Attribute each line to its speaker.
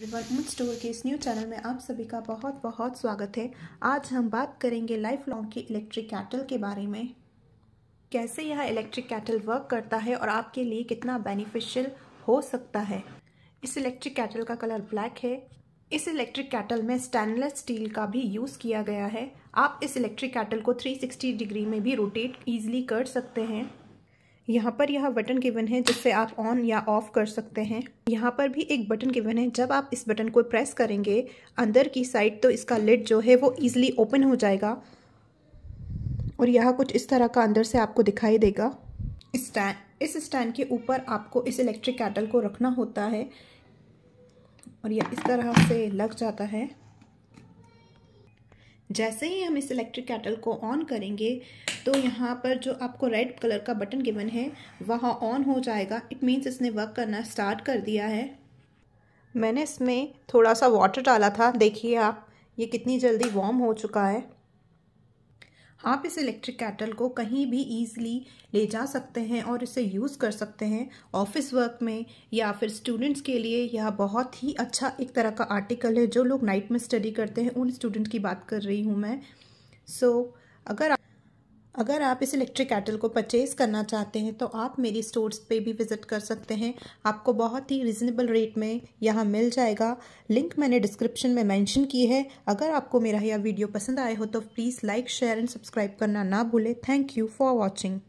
Speaker 1: रिवर्टमेंट store के इस new channel में आप सभी का बहुत बहुत स्वागत है आज हम बात करेंगे लाइफ लॉन्ग की इलेक्ट्रिक कैटल के बारे में कैसे यह इलेक्ट्रिक कैटल वर्क करता है और आपके लिए कितना बेनिफिशियल हो सकता है इस इलेक्ट्रिक कैटल का कलर ब्लैक है इस इलेक्ट्रिक कैटल में स्टेनलेस स्टील का भी यूज़ किया गया है आप इस इलेक्ट्रिक कैटल को 360 डिग्री में भी रोटेट ईजिली कर सकते हैं यहाँ पर यह बटन गिवन है जिससे आप ऑन या ऑफ कर सकते हैं यहाँ पर भी एक बटन गिवन है जब आप इस बटन को प्रेस करेंगे अंदर की साइड तो इसका लिड जो है वो ईजिली ओपन हो जाएगा और यह कुछ इस तरह का अंदर से आपको दिखाई देगा स्टैंड इस स्टैंड के ऊपर आपको इस इलेक्ट्रिक कैटल को रखना होता है और यह इस तरह से लग जाता है जैसे ही हम इस इलेक्ट्रिक कैटल को ऑन करेंगे तो यहाँ पर जो आपको रेड कलर का बटन गिवन है वह ऑन हो जाएगा इट मीन्स इसने वर्क करना स्टार्ट कर दिया है मैंने इसमें थोड़ा सा वाटर डाला था देखिए आप ये कितनी जल्दी वॉर्म हो चुका है आप इस इलेक्ट्रिक कैटल को कहीं भी ईजिली ले जा सकते हैं और इसे यूज़ कर सकते हैं ऑफिस वर्क में या फिर स्टूडेंट्स के लिए यह बहुत ही अच्छा एक तरह का आर्टिकल है जो लोग नाइट में स्टडी करते हैं उन स्टूडेंट की बात कर रही हूँ मैं सो so, अगर अगर आप इस इलेक्ट्रिक कैटल को परचेज़ करना चाहते हैं तो आप मेरी स्टोर्स पे भी विज़िट कर सकते हैं आपको बहुत ही रिजनेबल रेट में यहाँ मिल जाएगा लिंक मैंने डिस्क्रिप्शन में मेंशन की है अगर आपको मेरा यह वीडियो पसंद आया हो तो please like share and subscribe करना ना भूलें थैंक यू फॉर वॉचिंग